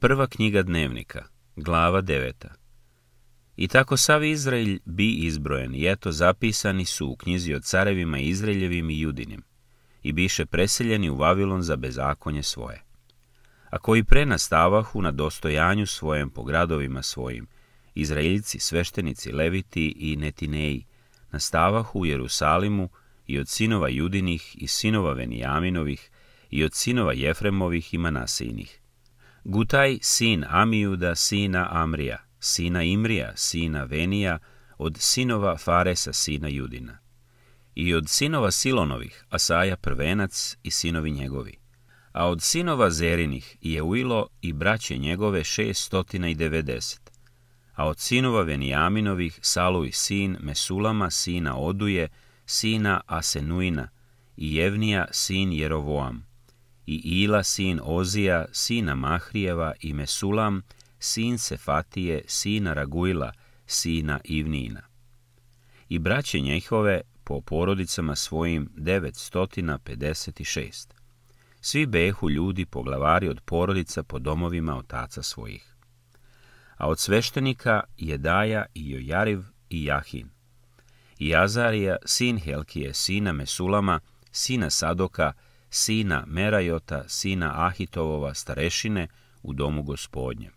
Prva knjiga dnevnika, glava deveta. I tako sav Izrael bi izbrojen, i eto zapisani su u knjizi o carevima Izraeljevim i Judinim, i biše preseljeni u Vavilon za bezakonje svoje. A koji nastavahu na dostojanju svojem po gradovima svojim, Izraeljci, sveštenici, leviti i netineji, nastavahu u Jerusalimu i od sinova Judinih i sinova Venijaminovih i od sinova Jefremovih i Manasinih, Gutaj, sin Amijuda, sina Amrija, sina Imrija, sina Venija, od sinova Faresa, sina Judina. I od sinova Silonovih, Asaja prvenac i sinovi njegovi. A od sinova Zerinih, Jeuilo i braće njegove šestotina i devedeset. A od sinova Venijaminovih, i sin Mesulama, sina Oduje, sina Asenuina, i Jevnija, sin Jerovoam i Ila sin Ozija, sina Mahrijeva i Mesulam, sin Sefatije, sina Raguila, sina Ivnina. I braće njehove po porodicama svojim 956. Svi behu ljudi poglavari od porodica po domovima otaca svojih. A od sveštenika je Daja i Jojariv i Jahin. I Azarija, sin Helkije, sina Mesulama, sina Sadoka, sina Merajota, sina Ahitovova starešine u domu gospodnje.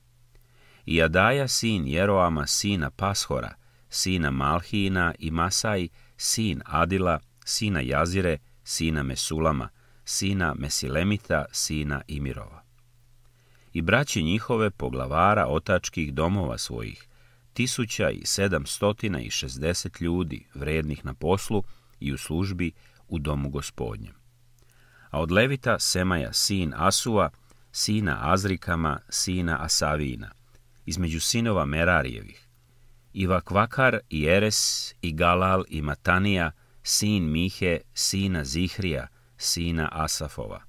I Adaja sin Jeroama, sina Pashora, sina Malhina i Masaj, sin Adila, sina Jazire, sina Mesulama, sina Mesilemita, sina Imirova. I braći njihove poglavara otačkih domova svojih, tisuća i sedamstotina i šestdeset ljudi vrednih na poslu i u službi u domu gospodnjem a od Levita Semaja sin Asua, sina Azrikama, sina Asavina, između sinova Merarijevih, i Vakvakar i Eres i Galal i Matanija, sin Mihe, sina Zihrija, sina Asafova,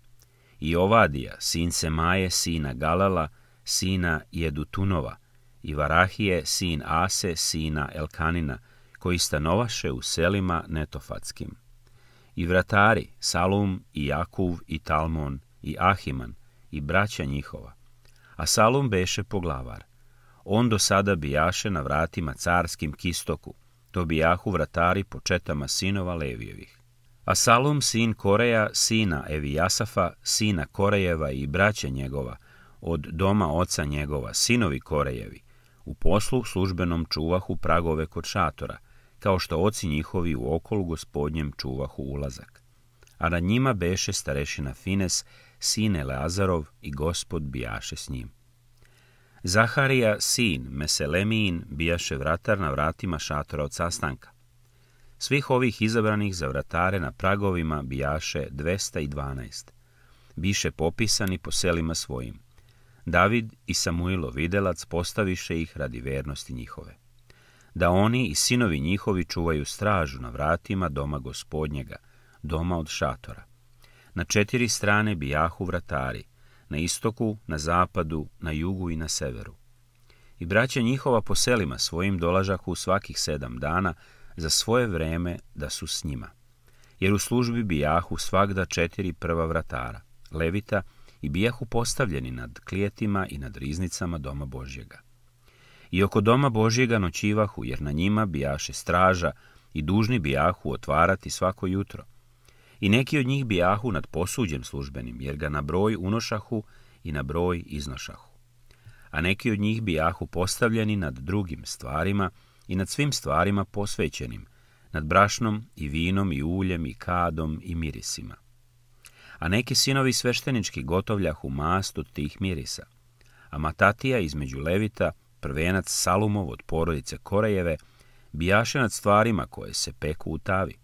i Ovadija, sin Semaje, sina Galala, sina Jedutunova, i Varahije, sin Ase, sina Elkanina, koji stanovaše u selima netofatskim i vratari Salum i Jakuv i Talmon i Ahiman i braća njihova. A Salum beše poglavar. On do sada bijaše na vratima carskim kistoku, to bijahu vratari po četama sinova Levijevih. A Salum sin Koreja, sina Evijasafa, sina Korejeva i braća njegova, od doma oca njegova, sinovi Korejevi, u poslu službenom čuvahu pragove kod šatora – kao što oci njihovi u okolu gospodnjem čuvahu ulazak. A na njima beše starešina Fines, sine Lazarov i gospod bijaše s njim. Zaharija, sin Meselemin, bijaše vratar na vratima šatora od sastanka. Svih ovih izabranih za vratare na pragovima bijaše 212. Biše popisani po selima svojim. David i Samuilo videlac postaviše ih radi vernosti njihove da oni i sinovi njihovi čuvaju stražu na vratima doma gospodnjega, doma od šatora. Na četiri strane bijahu vratari, na istoku, na zapadu, na jugu i na severu. I braća njihova po selima svojim dolažahu svakih sedam dana za svoje vreme da su s njima. Jer u službi bijahu svakda četiri prva vratara, levita, i bijahu postavljeni nad klijetima i nad riznicama doma Božjega. I oko doma Božjega noćivahu, jer na njima bijaše straža i dužni bijahu otvarati svako jutro. I neki od njih bijahu nad posuđem službenim, jer ga na broj unošahu i na broj iznošahu. A neki od njih bijahu postavljeni nad drugim stvarima i nad svim stvarima posvećenim, nad brašnom i vinom i uljem i kadom i mirisima. A neki sinovi sveštenički gotovljahu mast od tih mirisa. A Matatija između Levita – prvenac Salumov od porodice Korejeve, bijaše nad stvarima koje se peku u tavi.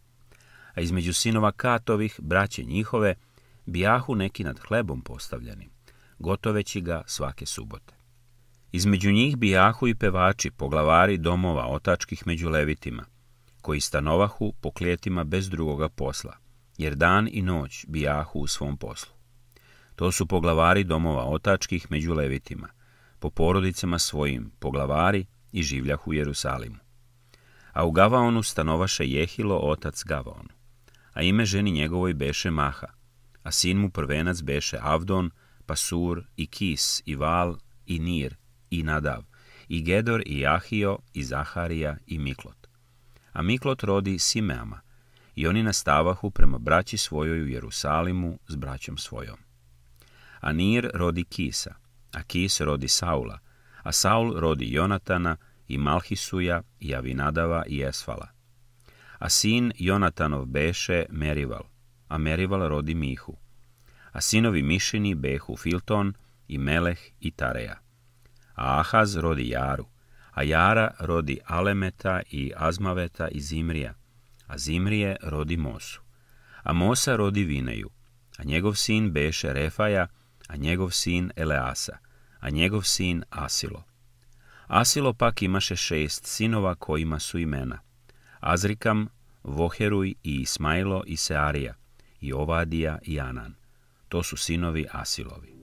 A između sinova Katovih, braće njihove, bijahu neki nad hlebom postavljeni, gotoveći ga svake subote. Između njih bijahu i pevači, poglavari domova otačkih među levitima, koji stanovahu po klijetima bez drugoga posla, jer dan i noć bijahu u svom poslu. To su poglavari domova otačkih među levitima – po porodicama svojim poglavari i življah u Jerusalimu. A u Gavaonu stanovaše Jehilo otac Gavaonu, a ime ženi njegovoj beše Maha, a sin mu prvenac beše Avdon, Pasur i Kis i Val i Nir i Nadav i Gedor i Jahio i Zaharija i Miklot. A Miklot rodi Simeama i oni nastavahu prema braći svojoj u Jerusalimu s braćom svojom. A Nir rodi Kisa, a Kis rodi Saula, a Saul rodi Jonatana i Malhisuja i Avinadava i Esfala. A sin Jonatanov beše Merival, a Merival rodi Mihu. A sinovi Mišini behu Filton i Meleh i Tareja. A Ahaz rodi Jaru, a Jara rodi Alemeta i Azmaveta i Zimrija, a Zimrije rodi Mosu. A Mosa rodi Vineju, a njegov sin beše Refaja, a njegov sin Eleasa, a njegov sin Asilo. Asilo pak imaše šest sinova kojima su imena. Azrikam, Voheruj i Ismailo i Searija, i Ovadija i Anan. To su sinovi Asilovi.